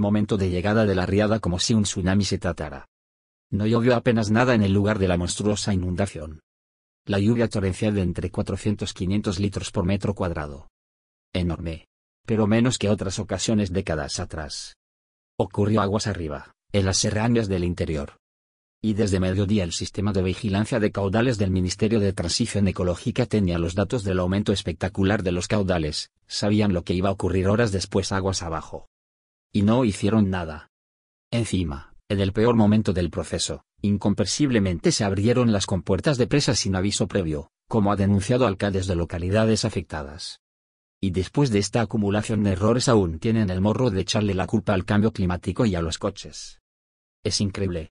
momento de llegada de la riada como si un tsunami se tratara. No llovió apenas nada en el lugar de la monstruosa inundación. La lluvia torrencial de entre 400 500 litros por metro cuadrado. Enorme. Pero menos que otras ocasiones décadas atrás. Ocurrió aguas arriba, en las serranías del interior. Y desde mediodía el sistema de vigilancia de caudales del Ministerio de Transición Ecológica tenía los datos del aumento espectacular de los caudales, sabían lo que iba a ocurrir horas después aguas abajo. Y no hicieron nada. Encima, en el peor momento del proceso, incomprensiblemente se abrieron las compuertas de presa sin aviso previo, como ha denunciado alcaldes de localidades afectadas. Y después de esta acumulación de errores aún tienen el morro de echarle la culpa al cambio climático y a los coches. Es increíble,